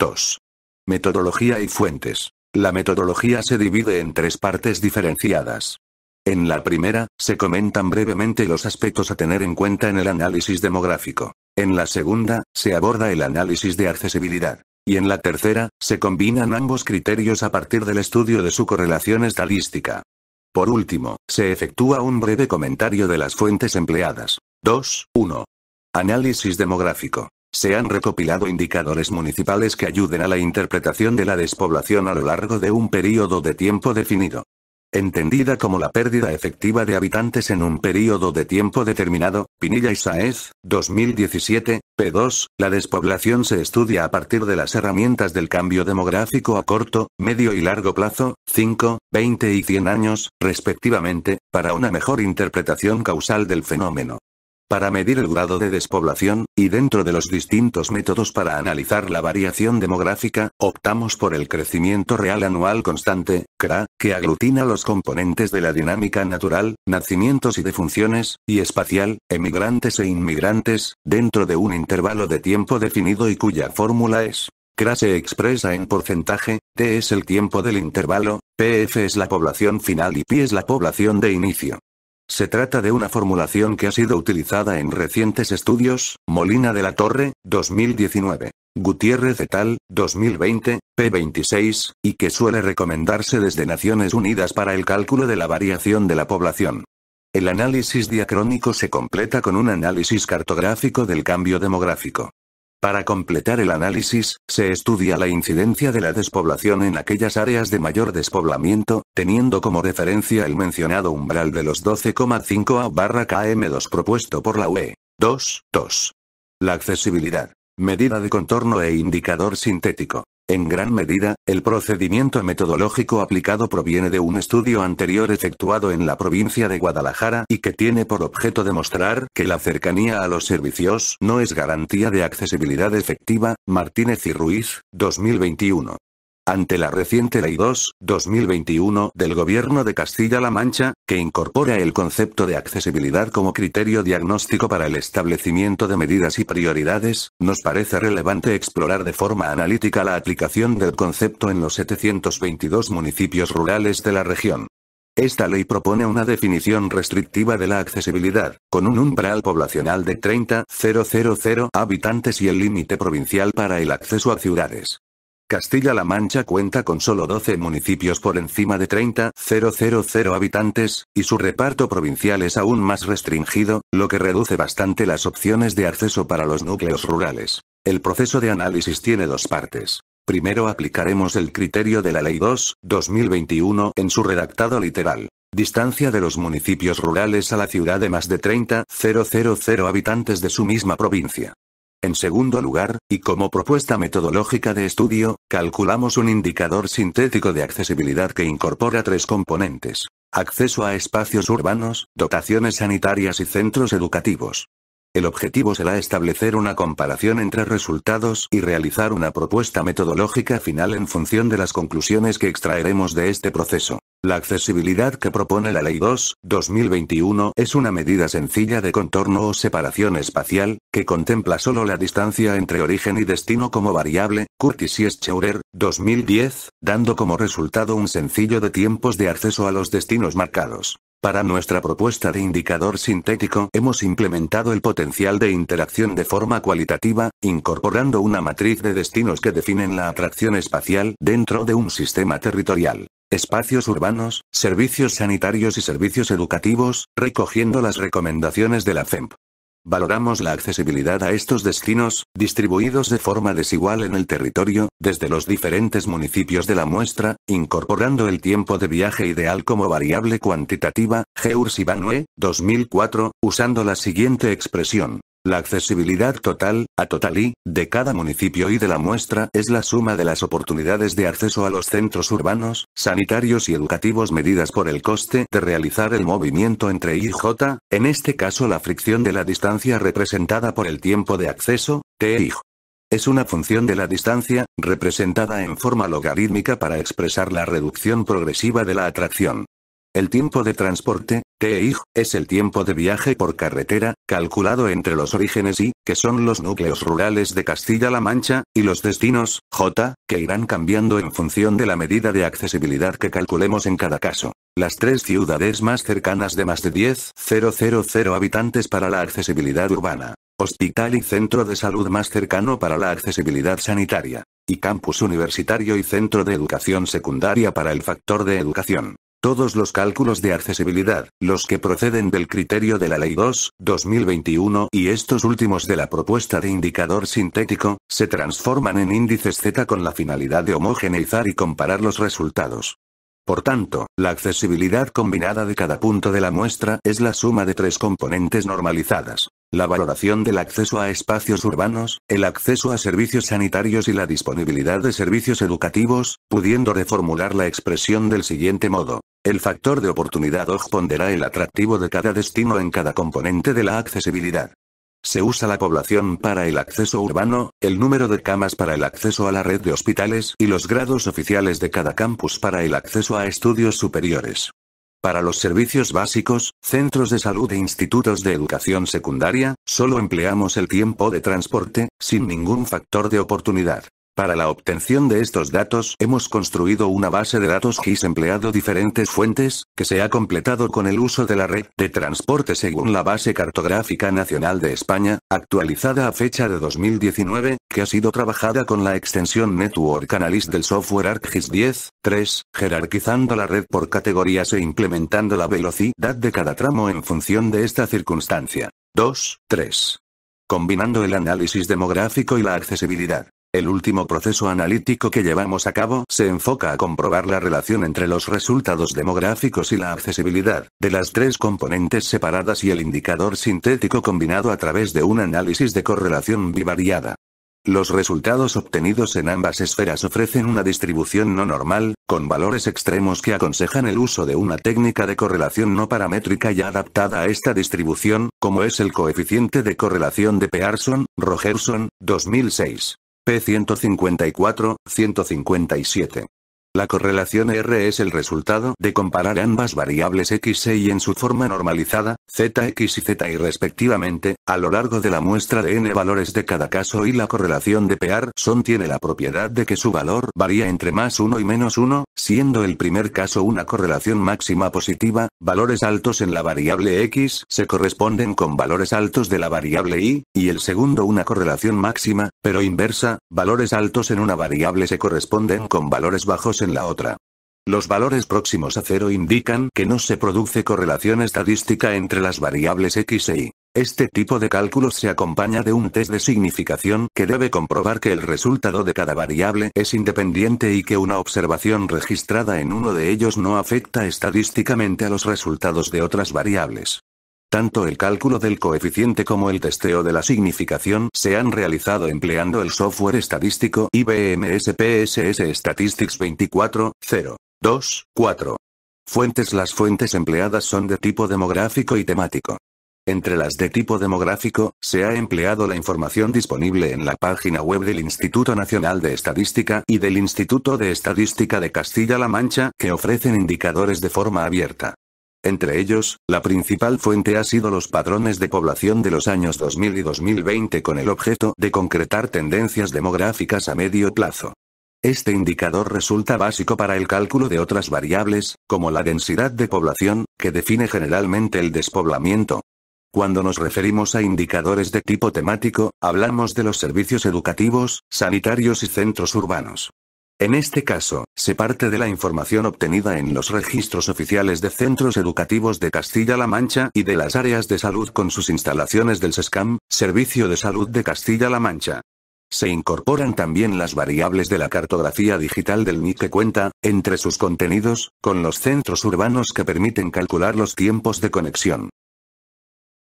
2. Metodología y fuentes. La metodología se divide en tres partes diferenciadas. En la primera, se comentan brevemente los aspectos a tener en cuenta en el análisis demográfico. En la segunda, se aborda el análisis de accesibilidad. Y en la tercera, se combinan ambos criterios a partir del estudio de su correlación estadística. Por último, se efectúa un breve comentario de las fuentes empleadas. 2. 1. Análisis demográfico. Se han recopilado indicadores municipales que ayuden a la interpretación de la despoblación a lo largo de un período de tiempo definido. Entendida como la pérdida efectiva de habitantes en un período de tiempo determinado, Pinilla y Saez, 2017, p2, la despoblación se estudia a partir de las herramientas del cambio demográfico a corto, medio y largo plazo, 5, 20 y 100 años, respectivamente, para una mejor interpretación causal del fenómeno para medir el grado de despoblación, y dentro de los distintos métodos para analizar la variación demográfica, optamos por el crecimiento real anual constante, CRA, que aglutina los componentes de la dinámica natural, nacimientos y defunciones, y espacial, emigrantes e inmigrantes, dentro de un intervalo de tiempo definido y cuya fórmula es CRA se expresa en porcentaje, T es el tiempo del intervalo, PF es la población final y Pi es la población de inicio. Se trata de una formulación que ha sido utilizada en recientes estudios, Molina de la Torre, 2019, Gutiérrez et al., 2020, P26, y que suele recomendarse desde Naciones Unidas para el cálculo de la variación de la población. El análisis diacrónico se completa con un análisis cartográfico del cambio demográfico. Para completar el análisis, se estudia la incidencia de la despoblación en aquellas áreas de mayor despoblamiento, teniendo como referencia el mencionado umbral de los 12,5 a barra km2 propuesto por la UE. 2 La accesibilidad. Medida de contorno e indicador sintético. En gran medida, el procedimiento metodológico aplicado proviene de un estudio anterior efectuado en la provincia de Guadalajara y que tiene por objeto demostrar que la cercanía a los servicios no es garantía de accesibilidad efectiva, Martínez y Ruiz, 2021 ante la reciente Ley 2-2021 del Gobierno de Castilla-La Mancha, que incorpora el concepto de accesibilidad como criterio diagnóstico para el establecimiento de medidas y prioridades, nos parece relevante explorar de forma analítica la aplicación del concepto en los 722 municipios rurales de la región. Esta ley propone una definición restrictiva de la accesibilidad, con un umbral poblacional de 30.000 habitantes y el límite provincial para el acceso a ciudades. Castilla-La Mancha cuenta con solo 12 municipios por encima de 30,000 habitantes, y su reparto provincial es aún más restringido, lo que reduce bastante las opciones de acceso para los núcleos rurales. El proceso de análisis tiene dos partes. Primero aplicaremos el criterio de la Ley 2, 2021 en su redactado literal. Distancia de los municipios rurales a la ciudad de más de 30,000 habitantes de su misma provincia. En segundo lugar, y como propuesta metodológica de estudio, calculamos un indicador sintético de accesibilidad que incorpora tres componentes. Acceso a espacios urbanos, dotaciones sanitarias y centros educativos. El objetivo será establecer una comparación entre resultados y realizar una propuesta metodológica final en función de las conclusiones que extraeremos de este proceso. La accesibilidad que propone la Ley 2-2021 es una medida sencilla de contorno o separación espacial, que contempla solo la distancia entre origen y destino como variable, Curtis y Scheurer, 2010, dando como resultado un sencillo de tiempos de acceso a los destinos marcados. Para nuestra propuesta de indicador sintético hemos implementado el potencial de interacción de forma cualitativa, incorporando una matriz de destinos que definen la atracción espacial dentro de un sistema territorial espacios urbanos, servicios sanitarios y servicios educativos, recogiendo las recomendaciones de la CEMP. Valoramos la accesibilidad a estos destinos, distribuidos de forma desigual en el territorio, desde los diferentes municipios de la muestra, incorporando el tiempo de viaje ideal como variable cuantitativa, Geurs y Banue, 2004, usando la siguiente expresión. La accesibilidad total, a total y, de cada municipio y de la muestra es la suma de las oportunidades de acceso a los centros urbanos, sanitarios y educativos medidas por el coste de realizar el movimiento entre I y J, en este caso la fricción de la distancia representada por el tiempo de acceso, I. Es una función de la distancia, representada en forma logarítmica para expresar la reducción progresiva de la atracción. El tiempo de transporte, TEIG, es el tiempo de viaje por carretera, calculado entre los orígenes y, que son los núcleos rurales de Castilla-La Mancha, y los destinos, J, que irán cambiando en función de la medida de accesibilidad que calculemos en cada caso. Las tres ciudades más cercanas de más de 10.000 habitantes para la accesibilidad urbana. Hospital y centro de salud más cercano para la accesibilidad sanitaria. Y campus universitario y centro de educación secundaria para el factor de educación. Todos los cálculos de accesibilidad, los que proceden del criterio de la Ley 2, 2021 y estos últimos de la propuesta de indicador sintético, se transforman en índices Z con la finalidad de homogeneizar y comparar los resultados. Por tanto, la accesibilidad combinada de cada punto de la muestra es la suma de tres componentes normalizadas la valoración del acceso a espacios urbanos, el acceso a servicios sanitarios y la disponibilidad de servicios educativos, pudiendo reformular la expresión del siguiente modo. El factor de oportunidad ponderará el atractivo de cada destino en cada componente de la accesibilidad. Se usa la población para el acceso urbano, el número de camas para el acceso a la red de hospitales y los grados oficiales de cada campus para el acceso a estudios superiores. Para los servicios básicos, centros de salud e institutos de educación secundaria, solo empleamos el tiempo de transporte, sin ningún factor de oportunidad. Para la obtención de estos datos hemos construido una base de datos GIS empleado diferentes fuentes, que se ha completado con el uso de la red de transporte según la Base Cartográfica Nacional de España, actualizada a fecha de 2019, ha sido trabajada con la extensión Network Analyst del software ArcGIS 10.3, jerarquizando la red por categorías e implementando la velocidad de cada tramo en función de esta circunstancia. 2.3. Combinando el análisis demográfico y la accesibilidad. El último proceso analítico que llevamos a cabo se enfoca a comprobar la relación entre los resultados demográficos y la accesibilidad, de las tres componentes separadas y el indicador sintético combinado a través de un análisis de correlación bivariada. Los resultados obtenidos en ambas esferas ofrecen una distribución no normal, con valores extremos que aconsejan el uso de una técnica de correlación no paramétrica ya adaptada a esta distribución, como es el coeficiente de correlación de Pearson, Rogerson, 2006. P 154, 157. La correlación R es el resultado de comparar ambas variables x y en su forma normalizada, zx y z respectivamente, a lo largo de la muestra de n valores de cada caso y la correlación de pR son tiene la propiedad de que su valor varía entre más 1 y menos 1, siendo el primer caso una correlación máxima positiva, valores altos en la variable x se corresponden con valores altos de la variable y, y el segundo una correlación máxima, pero inversa, valores altos en una variable se corresponden con valores bajos en la otra. Los valores próximos a cero indican que no se produce correlación estadística entre las variables X e Y. Este tipo de cálculos se acompaña de un test de significación que debe comprobar que el resultado de cada variable es independiente y que una observación registrada en uno de ellos no afecta estadísticamente a los resultados de otras variables. Tanto el cálculo del coeficiente como el testeo de la significación se han realizado empleando el software estadístico IBM SPSS Statistics 24.024. Fuentes Las fuentes empleadas son de tipo demográfico y temático. Entre las de tipo demográfico, se ha empleado la información disponible en la página web del Instituto Nacional de Estadística y del Instituto de Estadística de Castilla-La Mancha, que ofrecen indicadores de forma abierta. Entre ellos, la principal fuente ha sido los padrones de población de los años 2000 y 2020 con el objeto de concretar tendencias demográficas a medio plazo. Este indicador resulta básico para el cálculo de otras variables, como la densidad de población, que define generalmente el despoblamiento. Cuando nos referimos a indicadores de tipo temático, hablamos de los servicios educativos, sanitarios y centros urbanos. En este caso, se parte de la información obtenida en los registros oficiales de centros educativos de Castilla-La Mancha y de las áreas de salud con sus instalaciones del SESCAM, Servicio de Salud de Castilla-La Mancha. Se incorporan también las variables de la cartografía digital del NIC que cuenta, entre sus contenidos, con los centros urbanos que permiten calcular los tiempos de conexión.